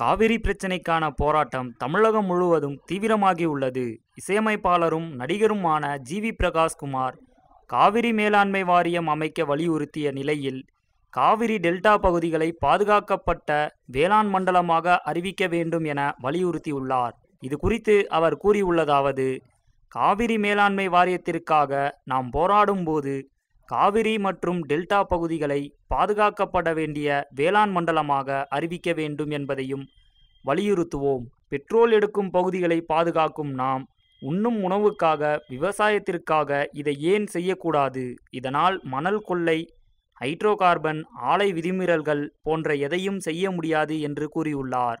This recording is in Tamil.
காவிரி பிரச்சினைக்கான போராட்டம் தமிழகம் முழுவதும் தீவிரமாகியுள்ளது இசையமைப்பாளரும் நடிகருமான ஜி வி பிரகாஷ்குமார் காவிரி மேலாண்மை வாரியம் அமைக்க வலியுறுத்திய நிலையில் காவிரி டெல்டா பகுதிகளை பாதுகாக்கப்பட்ட வேளாண் மண்டலமாக அறிவிக்க வேண்டும் என வலியுறுத்தியுள்ளார் இது குறித்து அவர் கூறியுள்ளதாவது காவிரி மேலாண்மை வாரியத்திற்காக நாம் போராடும் போது காவிரி மற்றும் டெல்டா பகுதிகளை பாதுகாக்கப்பட வேண்டிய வேளாண் மண்டலமாக அறிவிக்க வேண்டும் என்பதையும் வலியுறுத்துவோம் பெட்ரோல் எடுக்கும் பகுதிகளை பாதுகாக்கும் நாம் உண்ணும் உணவுக்காக விவசாயத்திற்காக இதை ஏன் செய்யக்கூடாது இதனால் மணல் கொள்ளை ஹைட்ரோ கார்பன் ஆலை விதிமீறல்கள் போன்ற எதையும் செய்ய முடியாது என்று கூறியுள்ளார்